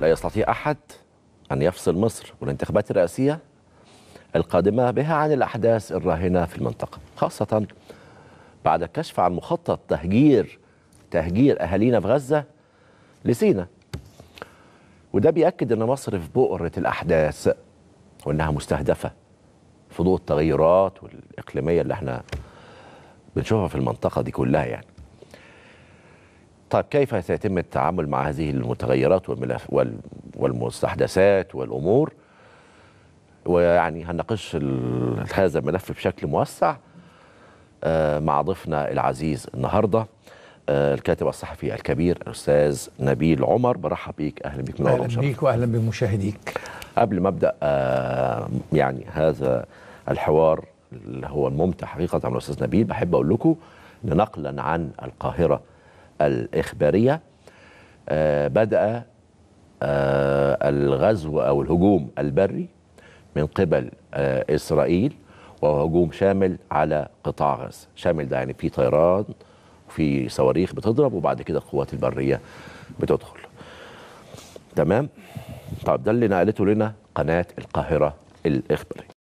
لا يستطيع أحد أن يفصل مصر والانتخابات الرئاسية القادمة بها عن الأحداث الراهنة في المنطقة خاصة بعد الكشف عن مخطط تهجير تهجير أهالينا في غزة لسينا وده بيأكد أن مصر في بؤرة الأحداث وأنها مستهدفة في ضوء التغيرات والإقليمية اللي احنا بنشوفها في المنطقة دي كلها يعني طيب كيف سيتم التعامل مع هذه المتغيرات والملف والمستحدثات والامور ويعني هنناقش هذا الملف بشكل موسع آه، مع ضيفنا العزيز النهارده آه، الكاتب الصحفي الكبير الاستاذ نبيل عمر برحب بيك اهلا بيك اهلا بيك واهلا بمشاهديك قبل ما ابدا آه، يعني هذا الحوار اللي هو الممتع حقيقه مع الاستاذ نبيل بحب اقول لكم نقلا عن القاهره الإخبارية آه، بدأ آه، الغزو أو الهجوم البري من قبل آه، إسرائيل وهو هجوم شامل على قطاع غزة شامل ده يعني في طيران وفي صواريخ بتضرب وبعد كده القوات البرية بتدخل تمام طب ده اللي نقلته لنا قناة القاهرة الإخبارية